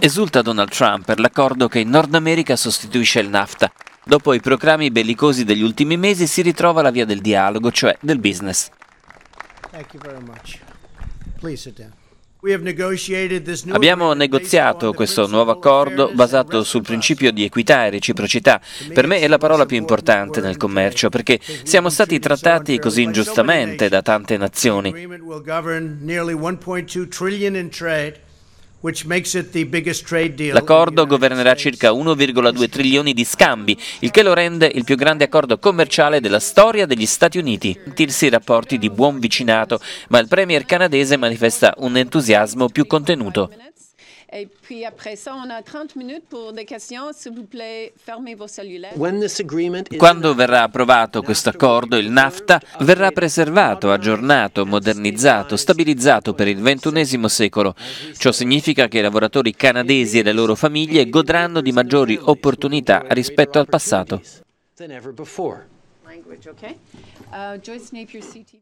Esulta Donald Trump per l'accordo che in Nord America sostituisce il NAFTA. Dopo i proclami bellicosi degli ultimi mesi si ritrova la via del dialogo, cioè del business. Abbiamo negoziato questo nuovo accordo basato sul principio di equità e reciprocità. Per me è la parola più importante nel commercio perché siamo stati trattati così ingiustamente da tante nazioni. L'accordo governerà circa 1,2 trilioni di scambi, il che lo rende il più grande accordo commerciale della storia degli Stati Uniti. Tirsi rapporti di buon vicinato, ma il premier canadese manifesta un entusiasmo più contenuto. Et puis après ça, on a 30 minutes pour des questions. S'il vous plaît, fermez vos cellulaires. Quando verrà approvato questo accordo, il NAFTA verrà preservato, aggiornato, modernizzato, stabilizzato per il XXI secolo. Ciò significa che i lavoratori canadesi e le loro famiglie godranno di maggiori opportunità rispetto al passato. Uh, Joyce Napier,